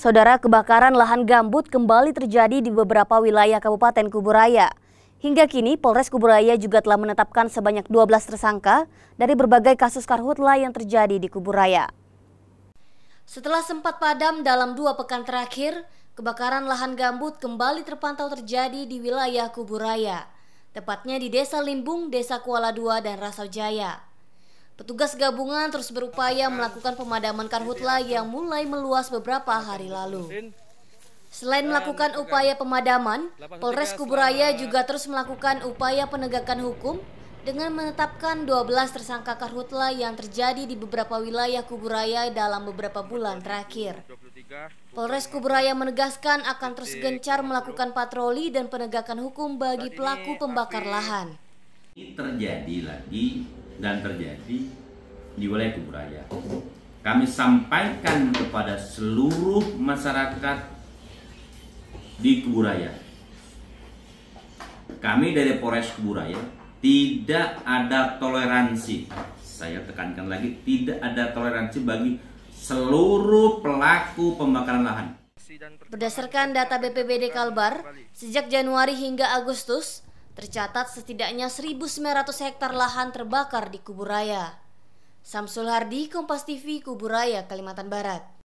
Saudara kebakaran lahan gambut kembali terjadi di beberapa wilayah Kabupaten Kuburaya. Hingga kini, Polres Kuburaya juga telah menetapkan sebanyak 12 tersangka dari berbagai kasus karhutla yang terjadi di Kuburaya. Setelah sempat padam dalam dua pekan terakhir, kebakaran lahan gambut kembali terpantau terjadi di wilayah Kuburaya, tepatnya di Desa Limbung, Desa Kuala Dua dan Rasau Jaya. Petugas gabungan terus berupaya melakukan pemadaman karhutla yang mulai meluas beberapa hari lalu. Selain melakukan upaya pemadaman, Polres Kuburaya juga terus melakukan upaya penegakan hukum dengan menetapkan 12 tersangka karhutla yang terjadi di beberapa wilayah Kuburaya dalam beberapa bulan terakhir. Polres Kuburaya menegaskan akan terus gencar melakukan patroli dan penegakan hukum bagi pelaku pembakar lahan. Ini terjadi lagi dan terjadi di wilayah Raya. Kami sampaikan kepada seluruh masyarakat di Raya. Kami dari Polres Raya tidak ada toleransi. Saya tekankan lagi, tidak ada toleransi bagi seluruh pelaku pembakaran lahan. Berdasarkan data BPBD Kalbar, sejak Januari hingga Agustus, Tercatat setidaknya 1.900 hektar lahan terbakar di Kuburaya. Samsul Hardi, Kompas TV, Kuburaya, Kalimantan Barat.